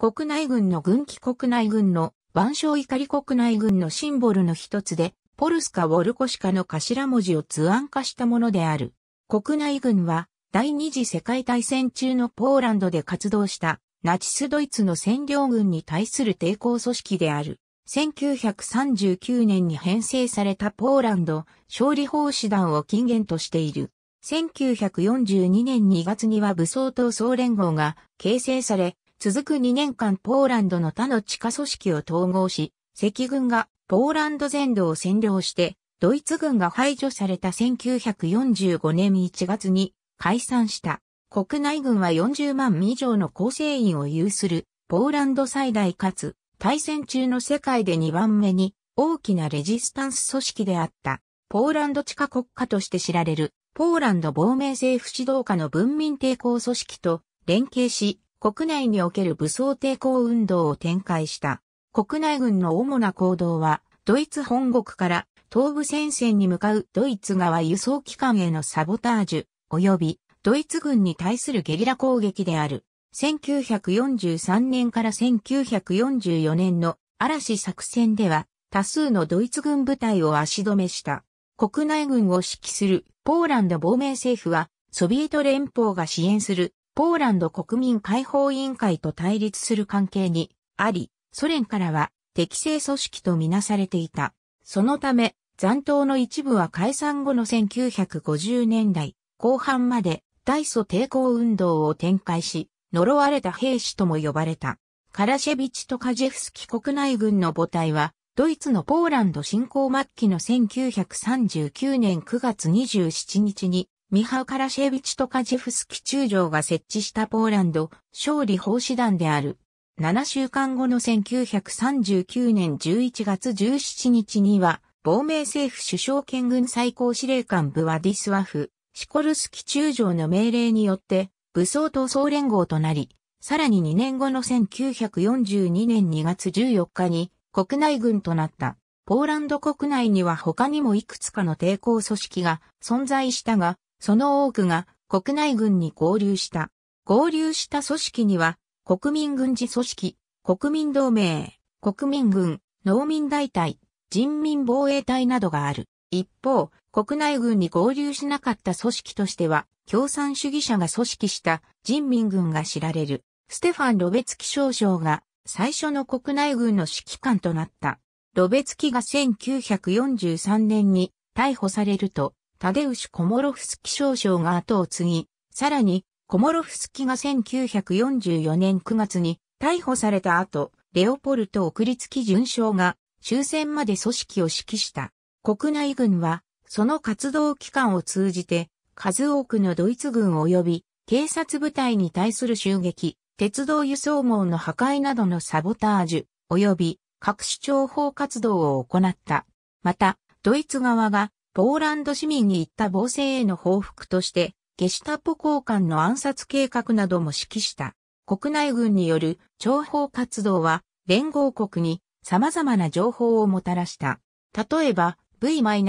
国内軍の軍旗国内軍の万象怒り国内軍のシンボルの一つで、ポルスカ・ウォルコシカの頭文字を図案化したものである。国内軍は、第二次世界大戦中のポーランドで活動したナチスドイツの占領軍に対する抵抗組織である。1939年に編成されたポーランド勝利奉士団を近言としている。1942年2月には武装と総連合が形成され、続く2年間ポーランドの他の地下組織を統合し、赤軍がポーランド全土を占領して、ドイツ軍が排除された1945年1月に解散した。国内軍は40万以上の構成員を有する、ポーランド最大かつ、対戦中の世界で2番目に大きなレジスタンス組織であった。ポーランド地下国家として知られる、ポーランド亡命政府指導下の文民抵抗組織と連携し、国内における武装抵抗運動を展開した。国内軍の主な行動は、ドイツ本国から東部戦線に向かうドイツ側輸送機関へのサボタージュ、及びドイツ軍に対するゲリラ攻撃である。1943年から1944年の嵐作戦では多数のドイツ軍部隊を足止めした。国内軍を指揮するポーランド亡命政府はソビエト連邦が支援するポーランド国民解放委員会と対立する関係にあり、ソ連からは適正組織とみなされていた。そのため、残党の一部は解散後の1950年代後半まで大祖抵抗運動を展開し、呪われた兵士とも呼ばれた。カラシェビチとカジェフスキ国内軍の母体は、ドイツのポーランド侵攻末期の1939年9月27日にミハウ・カラシェービチとカジフスキ中将が設置したポーランド勝利奉仕団である。7週間後の1939年11月17日には、亡命政府首相兼軍最高司令官ブワディスワフ、シコルスキ中将の命令によって、武装闘争連合となり、さらに2年後の1942年2月14日に国内軍となった。ポーランド国内には他にもいくつかの抵抗組織が存在したが、その多くが国内軍に合流した。合流した組織には、国民軍事組織、国民同盟、国民軍、農民大隊、人民防衛隊などがある。一方、国内軍に合流しなかった組織としては、共産主義者が組織した人民軍が知られる。ステファン・ロベツキ少将が最初の国内軍の指揮官となった。ロベツキが1943年に逮捕されると、タデウシコモロフスキ少将が後を継ぎ、さらに、コモロフスキが1944年9月に逮捕された後、レオポルト・送り付き巡将が終戦まで組織を指揮した。国内軍は、その活動期間を通じて、数多くのドイツ軍及び警察部隊に対する襲撃、鉄道輸送網の破壊などのサボタージュ、及び各種諜報活動を行った。また、ドイツ側がポーランド市民に行った暴政への報復として、ゲシュタポ交換の暗殺計画なども指揮した。国内軍による諜報活動は、連合国に様々な情報をもたらした。例えば、V-1、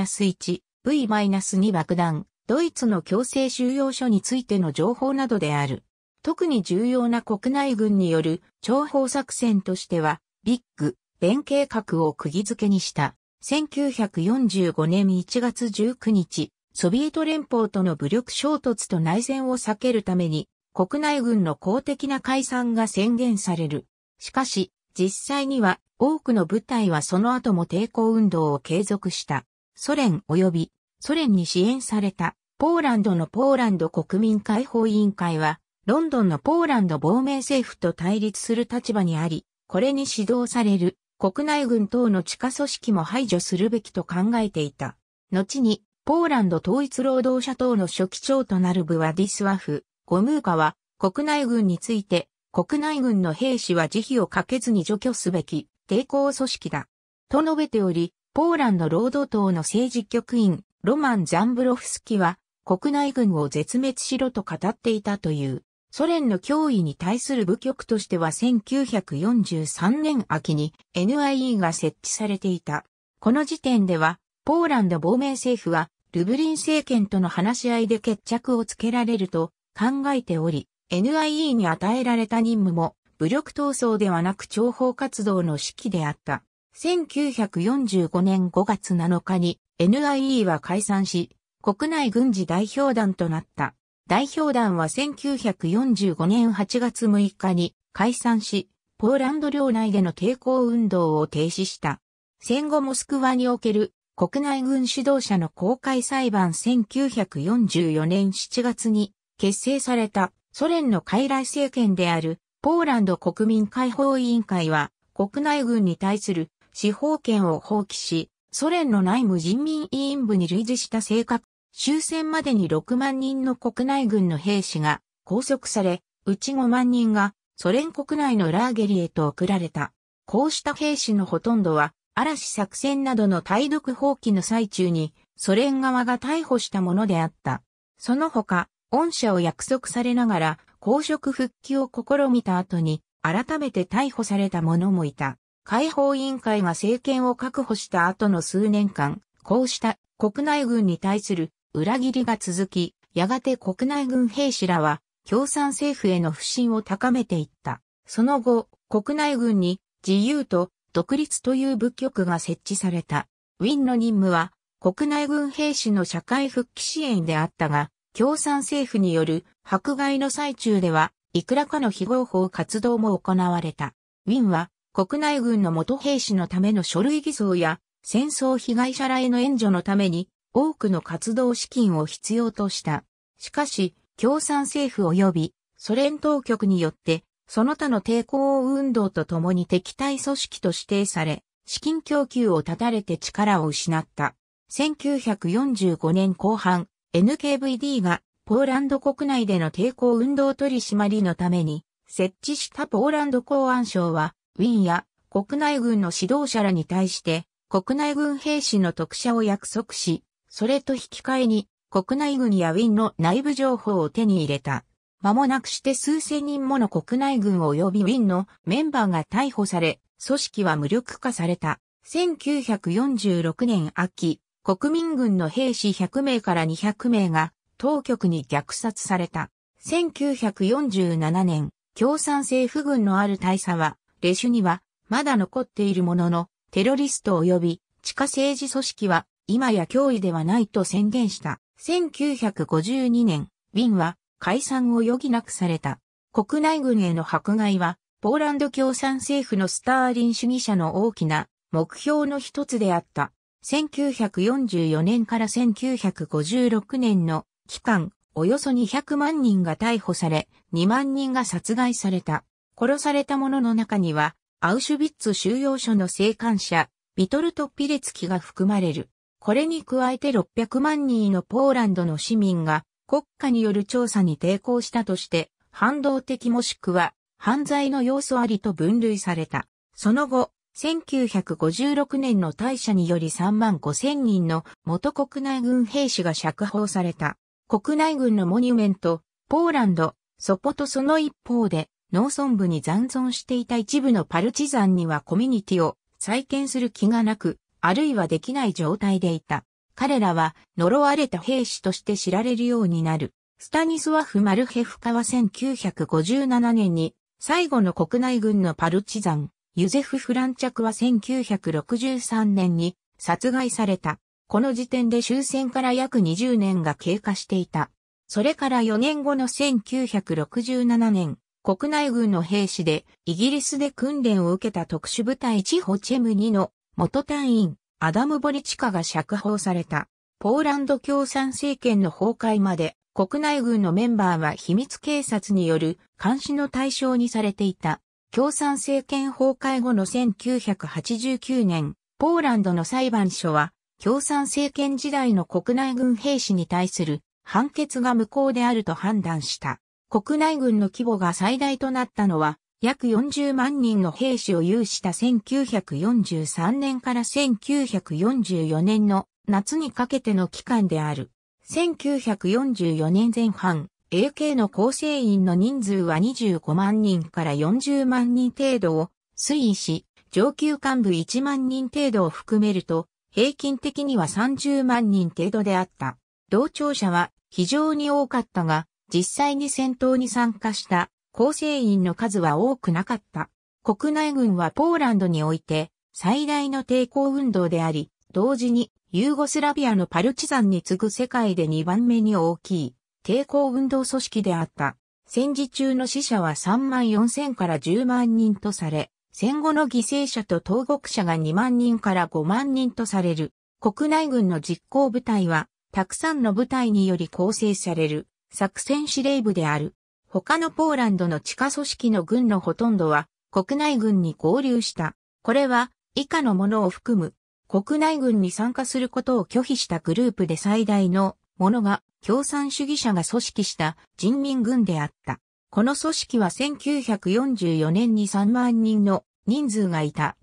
V-2 爆弾、ドイツの強制収容所についての情報などである。特に重要な国内軍による諜報作戦としては、ビッグ、連計画を釘付けにした。1945年1月19日、ソビエト連邦との武力衝突と内戦を避けるために、国内軍の公的な解散が宣言される。しかし、実際には多くの部隊はその後も抵抗運動を継続した。ソ連及びソ連に支援されたポーランドのポーランド国民解放委員会は、ロンドンのポーランド亡命政府と対立する立場にあり、これに指導される国内軍等の地下組織も排除するべきと考えていた。後に、ポーランド統一労働者党の書記長となるブワディスワフ、ゴムーカは、国内軍について、国内軍の兵士は慈悲をかけずに除去すべき抵抗組織だ。と述べており、ポーランド労働党の政治局員、ロマン・ザンブロフスキは、国内軍を絶滅しろと語っていたという。ソ連の脅威に対する部局としては1943年秋に NIE が設置されていた。この時点では、ポーランド亡命政府は、ルブリン政権との話し合いで決着をつけられると考えており、NIE に与えられた任務も、武力闘争ではなく諜報活動の指揮であった。1945年5月7日に NIE は解散し、国内軍事代表団となった。代表団は1945年8月6日に解散し、ポーランド領内での抵抗運動を停止した。戦後モスクワにおける国内軍指導者の公開裁判1944年7月に結成されたソ連の傀儡政権であるポーランド国民解放委員会は国内軍に対する司法権を放棄し、ソ連の内務人民委員部に類似した性格終戦までに6万人の国内軍の兵士が拘束され、うち5万人がソ連国内のラーゲリへと送られた。こうした兵士のほとんどは、嵐作戦などの対独放棄の最中に、ソ連側が逮捕したものであった。その他、恩赦を約束されながら、公職復帰を試みた後に、改めて逮捕された者もいた。解放委員会が政権を確保した後の数年間、こうした国内軍に対する裏切りが続き、やがて国内軍兵士らは共産政府への不信を高めていった。その後、国内軍に自由と独立という部局が設置された。ウィンの任務は国内軍兵士の社会復帰支援であったが、共産政府による迫害の最中では、いくらかの非合法活動も行われた。ウィンは国内軍の元兵士のための書類偽造や戦争被害者らへの援助のために多くの活動資金を必要とした。しかし、共産政府及びソ連当局によって、その他の抵抗運動とともに敵対組織と指定され、資金供給を断たれて力を失った。1945年後半、NKVD がポーランド国内での抵抗運動取り締まりのために設置したポーランド公安省は、ウィンや国内軍の指導者らに対して国内軍兵士の特赦を約束し、それと引き換えに、国内軍やウィンの内部情報を手に入れた。間もなくして数千人もの国内軍及びウィンのメンバーが逮捕され、組織は無力化された。1946年秋、国民軍の兵士100名から200名が当局に虐殺された。1947年、共産政府軍のある大佐は、レシュにはまだ残っているものの、テロリスト及び地下政治組織は今や脅威ではないと宣言した。1952年、ウィンは解散を余儀なくされた。国内軍への迫害は、ポーランド共産政府のスターリン主義者の大きな目標の一つであった。1944年から1956年の期間、およそ200万人が逮捕され、2万人が殺害された。殺された者の中には、アウシュビッツ収容所の生還者、ビトルト・ピレツキが含まれる。これに加えて600万人のポーランドの市民が国家による調査に抵抗したとして、反動的もしくは犯罪の要素ありと分類された。その後、1956年の大社により3万5千人の元国内軍兵士が釈放された。国内軍のモニュメント、ポーランド、そことその一方で、農村部に残存していた一部のパルチザンにはコミュニティを再建する気がなく、あるいはできない状態でいた。彼らは呪われた兵士として知られるようになる。スタニスワフ・マルヘフカは1957年に最後の国内軍のパルチザン、ユゼフ・フランチャクは1963年に殺害された。この時点で終戦から約20年が経過していた。それから4年後の1967年、国内軍の兵士でイギリスで訓練を受けた特殊部隊チホチェム2の元隊員、アダム・ボリチカが釈放された。ポーランド共産政権の崩壊まで、国内軍のメンバーは秘密警察による監視の対象にされていた。共産政権崩壊後の1989年、ポーランドの裁判所は、共産政権時代の国内軍兵士に対する判決が無効であると判断した。国内軍の規模が最大となったのは、約40万人の兵士を有した1943年から1944年の夏にかけての期間である。1944年前半、AK の構成員の人数は25万人から40万人程度を推移し、上級幹部1万人程度を含めると、平均的には30万人程度であった。同調者は非常に多かったが、実際に戦闘に参加した構成員の数は多くなかった。国内軍はポーランドにおいて最大の抵抗運動であり、同時にユーゴスラビアのパルチザンに次ぐ世界で2番目に大きい抵抗運動組織であった。戦時中の死者は3万4千から10万人とされ、戦後の犠牲者と投獄者が2万人から5万人とされる。国内軍の実行部隊は、たくさんの部隊により構成される作戦司令部である。他のポーランドの地下組織の軍のほとんどは国内軍に合流した。これは以下のものを含む国内軍に参加することを拒否したグループで最大のものが共産主義者が組織した人民軍であった。この組織は1944年に3万人の人数がいた。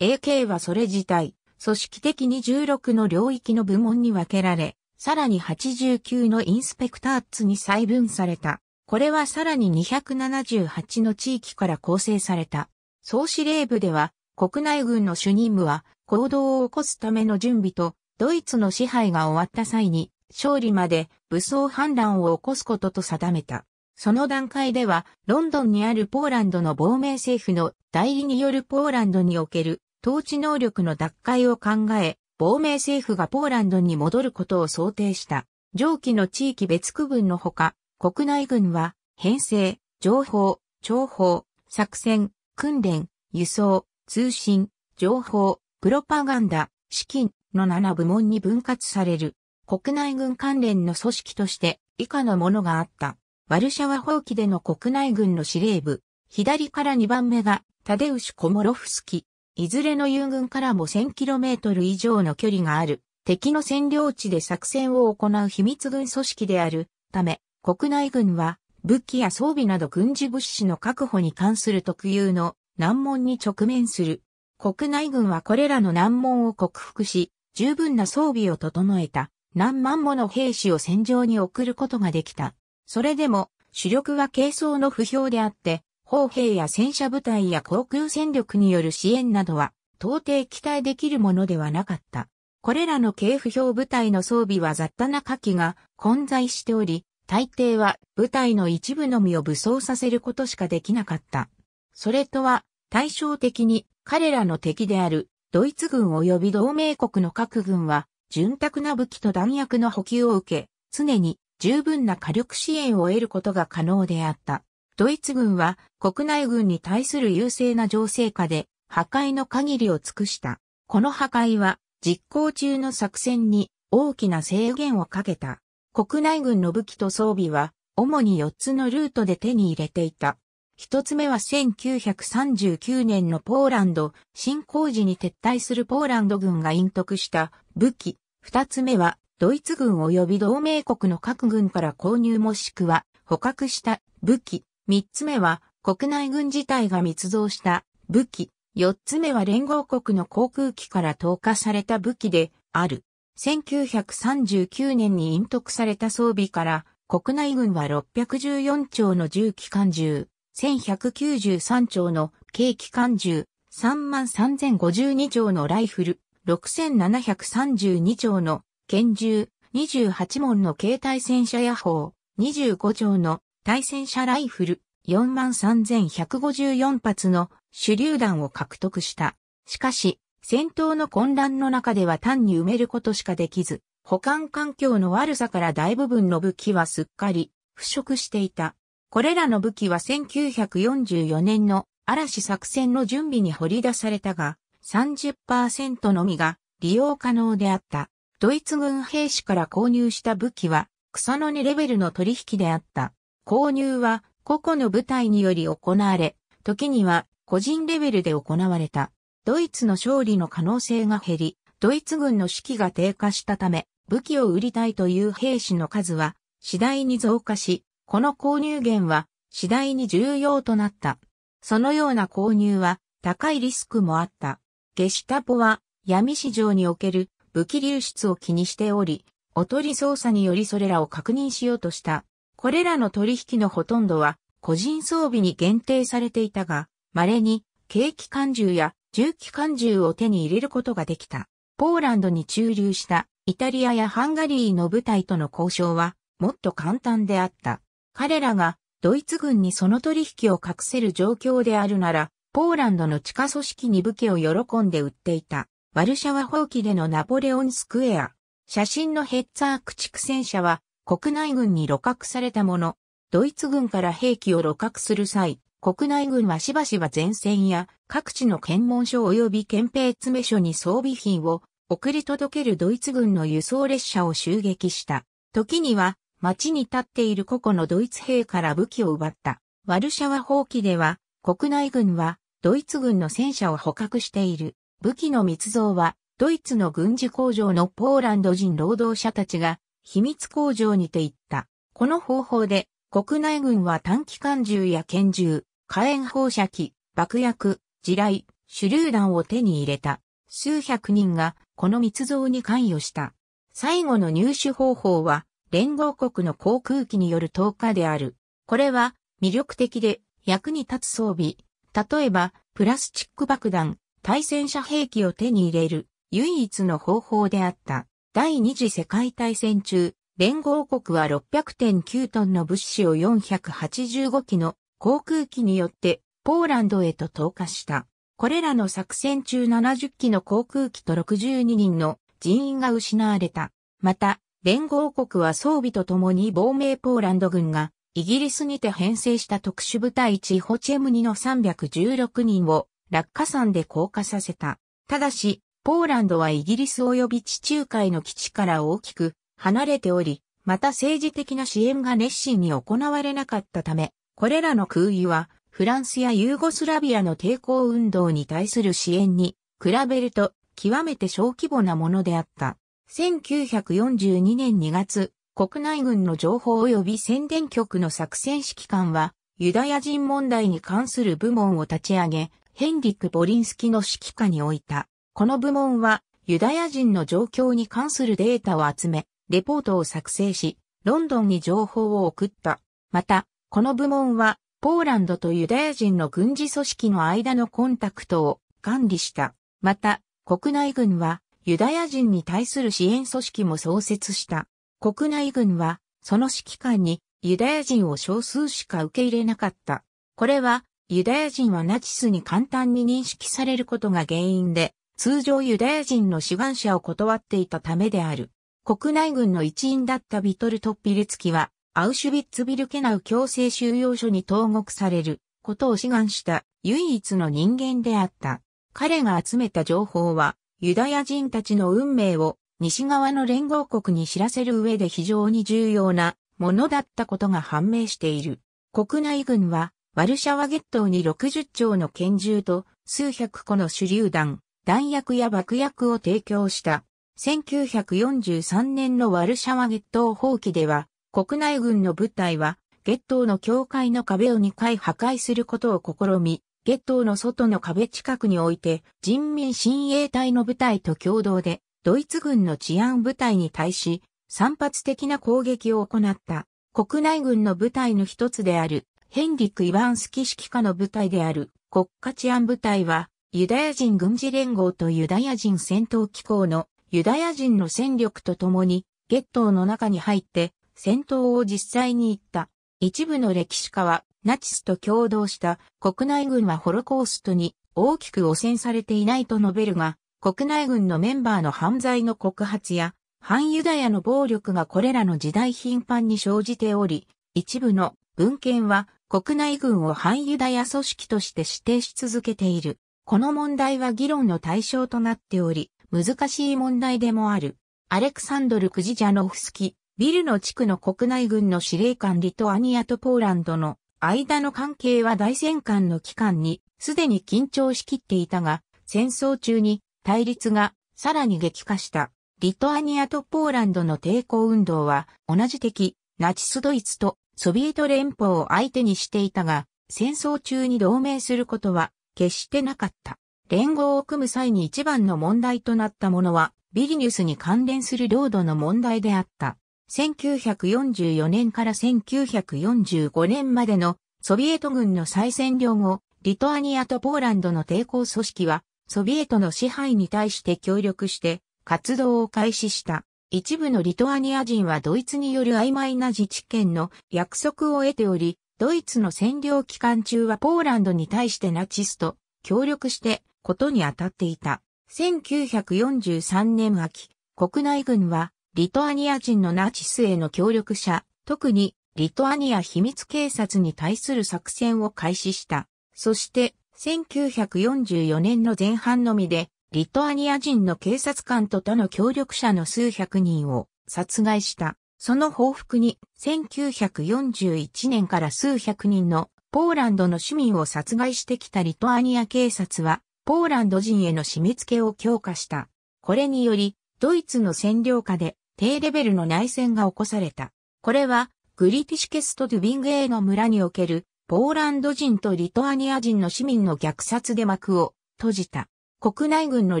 AK はそれ自体、組織的に16の領域の部門に分けられ、さらに89のインスペクターツに細分された。これはさらに278の地域から構成された。総司令部では、国内軍の主任部は、行動を起こすための準備と、ドイツの支配が終わった際に、勝利まで武装反乱を起こすことと定めた。その段階では、ロンドンにあるポーランドの亡命政府の代理によるポーランドにおける統治能力の奪回を考え、亡命政府がポーランドに戻ることを想定した。上記の地域別区分のほか、国内軍は、編成、情報、情報、作戦、訓練、輸送、通信、情報、プロパガンダ、資金の7部門に分割される。国内軍関連の組織として以下のものがあった。ワルシャワ放棄での国内軍の司令部。左から2番目がタデウシコモロフスキ。いずれの友軍からも 1000km 以上の距離がある。敵の占領地で作戦を行う秘密軍組織であるため、国内軍は武器や装備など軍事物資の確保に関する特有の難問に直面する。国内軍はこれらの難問を克服し、十分な装備を整えた何万もの兵士を戦場に送ることができた。それでも主力は軽装の不評であって、砲兵や戦車部隊や航空戦力による支援などは到底期待できるものではなかった。これらの軽不評部隊の装備は雑多な火器が混在しており、大抵は部隊の一部のみを武装させることしかできなかった。それとは対照的に彼らの敵であるドイツ軍及び同盟国の各軍は潤沢な武器と弾薬の補給を受け、常に十分な火力支援を得ることが可能であった。ドイツ軍は国内軍に対する優勢な情勢下で破壊の限りを尽くした。この破壊は実行中の作戦に大きな制限をかけた。国内軍の武器と装備は、主に4つのルートで手に入れていた。一つ目は1939年のポーランド侵攻時に撤退するポーランド軍が隠匿した武器。二つ目はドイツ軍及び同盟国の各軍から購入もしくは捕獲した武器。三つ目は国内軍自体が密造した武器。四つ目は連合国の航空機から投下された武器である。1939年に隠匿された装備から、国内軍は614丁の重機関銃、1193丁の軽機関銃、33052丁のライフル、6732丁の拳銃、28門の携帯戦車野砲、25丁の対戦車ライフル、43154発の手榴弾を獲得した。しかし、戦闘の混乱の中では単に埋めることしかできず、保管環境の悪さから大部分の武器はすっかり腐食していた。これらの武器は1944年の嵐作戦の準備に掘り出されたが、30%のみが利用可能であった。ドイツ軍兵士から購入した武器は草の根レベルの取引であった。購入は個々の部隊により行われ、時には個人レベルで行われた。ドイツの勝利の可能性が減り、ドイツ軍の士気が低下したため、武器を売りたいという兵士の数は次第に増加し、この購入源は次第に重要となった。そのような購入は高いリスクもあった。ゲシュタポは闇市場における武器流出を気にしており、おとり捜査によりそれらを確認しようとした。これらの取引のほとんどは個人装備に限定されていたが、稀に景気感銃や銃機関銃を手に入れることができた。ポーランドに駐留したイタリアやハンガリーの部隊との交渉はもっと簡単であった。彼らがドイツ軍にその取引を隠せる状況であるなら、ポーランドの地下組織に武器を喜んで売っていた。ワルシャワ放棄でのナポレオンスクエア。写真のヘッザー駆逐戦車は国内軍に露獲されたもの。ドイツ軍から兵器を露獲する際、国内軍はしばしば前線や各地の検問所及び憲兵詰所に装備品を送り届けるドイツ軍の輸送列車を襲撃した。時には街に立っている個々のドイツ兵から武器を奪った。ワルシャワ放棄では国内軍はドイツ軍の戦車を捕獲している。武器の密造はドイツの軍事工場のポーランド人労働者たちが秘密工場にて行った。この方法で国内軍は短期間銃や拳銃、火炎放射器、爆薬、地雷、手榴弾を手に入れた。数百人がこの密造に関与した。最後の入手方法は連合国の航空機による投下である。これは魅力的で役に立つ装備。例えばプラスチック爆弾、対戦車兵器を手に入れる唯一の方法であった。第二次世界大戦中、連合国は600.9トンの物資を485機の航空機によってポーランドへと投下した。これらの作戦中70機の航空機と62人の人員が失われた。また、連合国は装備とともに亡命ポーランド軍がイギリスにて編成した特殊部隊チホチェム2の316人を落下山で降下させた。ただし、ポーランドはイギリス及び地中海の基地から大きく離れており、また政治的な支援が熱心に行われなかったため、これらの空輸は、フランスやユーゴスラビアの抵抗運動に対する支援に比べると極めて小規模なものであった。1942年2月、国内軍の情報及び宣伝局の作戦指揮官は、ユダヤ人問題に関する部門を立ち上げ、ヘンリック・ボリンスキの指揮下に置いた。この部門は、ユダヤ人の状況に関するデータを集め、レポートを作成し、ロンドンに情報を送った。また、この部門は、ポーランドとユダヤ人の軍事組織の間のコンタクトを管理した。また、国内軍は、ユダヤ人に対する支援組織も創設した。国内軍は、その指揮官にユダヤ人を少数しか受け入れなかった。これは、ユダヤ人はナチスに簡単に認識されることが原因で、通常ユダヤ人の志願者を断っていたためである。国内軍の一員だったビトルト・ピレツキは、アウシュビッツビルケナウ強制収容所に投獄されることを志願した唯一の人間であった。彼が集めた情報は、ユダヤ人たちの運命を西側の連合国に知らせる上で非常に重要なものだったことが判明している。国内軍は、ワルシャワゲットに60丁の拳銃と数百個の手榴弾、弾薬や爆薬を提供した。1943年のワルシャワゲット放棄では、国内軍の部隊は、月頭の境界の壁を2回破壊することを試み、月頭の外の壁近くにおいて、人民親衛隊の部隊と共同で、ドイツ軍の治安部隊に対し、散発的な攻撃を行った。国内軍の部隊の一つである、ヘンリック・イバンスキ指揮下の部隊である、国家治安部隊は、ユダヤ人軍事連合とユダヤ人戦闘機構のユダヤ人の戦力と共に、ゲットーの中に入って、戦闘を実際に行った。一部の歴史家は、ナチスと共同した国内軍はホロコーストに大きく汚染されていないと述べるが、国内軍のメンバーの犯罪の告発や、反ユダヤの暴力がこれらの時代頻繁に生じており、一部の文献は国内軍を反ユダヤ組織として指定し続けている。この問題は議論の対象となっており、難しい問題でもある。アレクサンドル・クジジャノフスキ、ビルの地区の国内軍の司令官リトアニアとポーランドの間の関係は大戦間の期間にすでに緊張しきっていたが、戦争中に対立がさらに激化した。リトアニアとポーランドの抵抗運動は同じ敵、ナチスドイツとソビエト連邦を相手にしていたが、戦争中に同盟することは決してなかった。連合を組む際に一番の問題となったものは、ビリニュスに関連する領土の問題であった。1944年から1945年までのソビエト軍の再占領後、リトアニアとポーランドの抵抗組織は、ソビエトの支配に対して協力して、活動を開始した。一部のリトアニア人はドイツによる曖昧な自治権の約束を得ており、ドイツの占領期間中はポーランドに対してナチスと協力してことに当たっていた。1943年秋、国内軍はリトアニア人のナチスへの協力者、特にリトアニア秘密警察に対する作戦を開始した。そして、1944年の前半のみで、リトアニア人の警察官と他の協力者の数百人を殺害した。その報復に、1941年から数百人のポーランドの市民を殺害してきたリトアニア警察は、ポーランド人への締め付けを強化した。これにより、ドイツの占領下で低レベルの内戦が起こされた。これは、グリティシケスト・ドゥビングエーの村における、ポーランド人とリトアニア人の市民の虐殺で幕を閉じた。国内軍の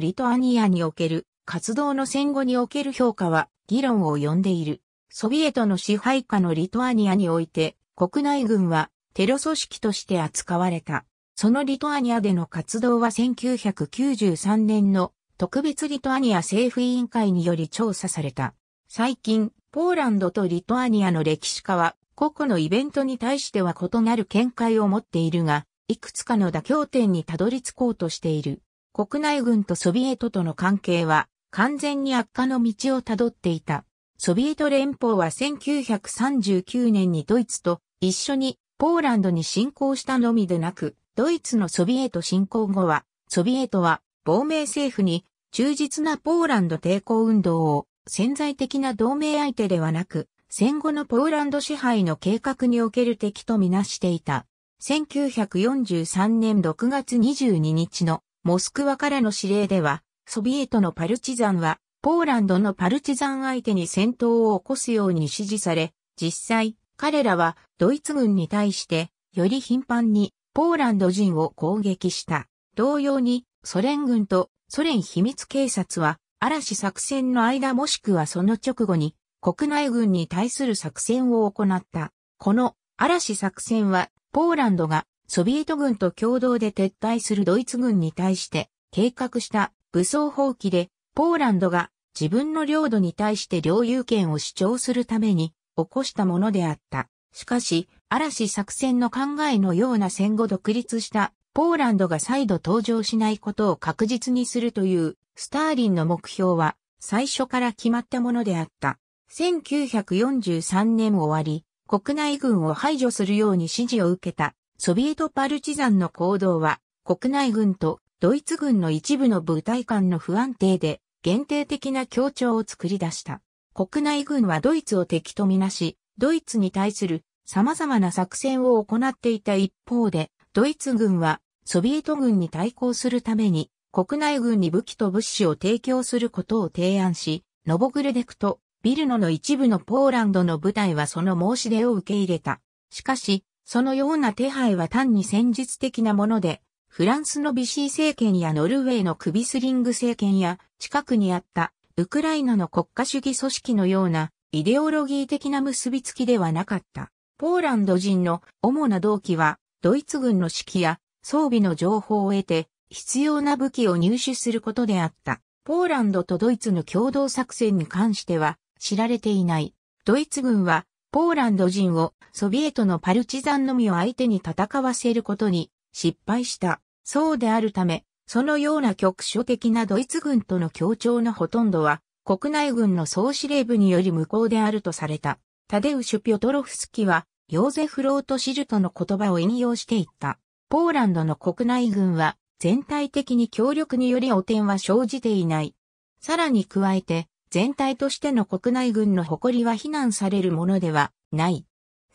リトアニアにおける活動の戦後における評価は議論を呼んでいる。ソビエトの支配下のリトアニアにおいて国内軍はテロ組織として扱われた。そのリトアニアでの活動は1993年の特別リトアニア政府委員会により調査された。最近、ポーランドとリトアニアの歴史家は、個々のイベントに対しては異なる見解を持っているが、いくつかの妥協点にたどり着こうとしている。国内軍とソビエトとの関係は、完全に悪化の道をたどっていた。ソビエト連邦は1939年にドイツと一緒にポーランドに侵攻したのみでなく、ドイツのソビエト侵攻後は、ソビエトは亡命政府に忠実なポーランド抵抗運動を潜在的な同盟相手ではなく、戦後のポーランド支配の計画における敵とみなしていた。1943年6月22日のモスクワからの指令では、ソビエトのパルチザンは、ポーランドのパルチザン相手に戦闘を起こすように指示され、実際、彼らはドイツ軍に対して、より頻繁にポーランド人を攻撃した。同様に、ソ連軍とソ連秘密警察は嵐作戦の間もしくはその直後に国内軍に対する作戦を行った。この嵐作戦はポーランドがソビエト軍と共同で撤退するドイツ軍に対して計画した武装放棄でポーランドが自分の領土に対して領有権を主張するために起こしたものであった。しかし、嵐作戦の考えのような戦後独立したポーランドが再度登場しないことを確実にするというスターリンの目標は最初から決まったものであった。1943年終わり、国内軍を排除するように指示を受けたソビエトパルチザンの行動は国内軍とドイツ軍の一部の部隊間の不安定で限定的な協調を作り出した。国内軍はドイツを敵とみなし、ドイツに対する様々な作戦を行っていた一方で、ドイツ軍はソビエト軍に対抗するために国内軍に武器と物資を提供することを提案し、ノボグレデクとビルノの一部のポーランドの部隊はその申し出を受け入れた。しかし、そのような手配は単に戦術的なもので、フランスのビシー政権やノルウェーのクビスリング政権や、近くにあったウクライナの国家主義組織のようなイデオロギー的な結びつきではなかった。ポーランド人の主な動機は、ドイツ軍の指揮や装備の情報を得て、必要な武器を入手することであった。ポーランドとドイツの共同作戦に関しては知られていない。ドイツ軍はポーランド人をソビエトのパルチザンのみを相手に戦わせることに失敗した。そうであるため、そのような局所的なドイツ軍との協調のほとんどは国内軍の総司令部により無効であるとされた。タデウシュ・ピョトロフスキはヨーゼフ・ロート・シルトの言葉を引用していった。ポーランドの国内軍は全体的に協力により汚点は生じていない。さらに加えて、全体としての国内軍の誇りは非難されるものではない。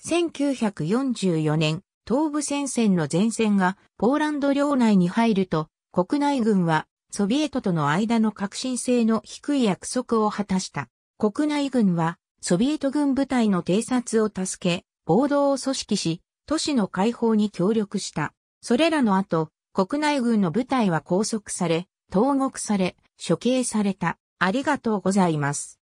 1944年、東部戦線の前線がポーランド領内に入ると、国内軍はソビエトとの間の革新性の低い約束を果たした。国内軍はソビエト軍部隊の偵察を助け、暴動を組織し、都市の解放に協力した。それらの後、国内軍の部隊は拘束され、投獄され、処刑された。ありがとうございます。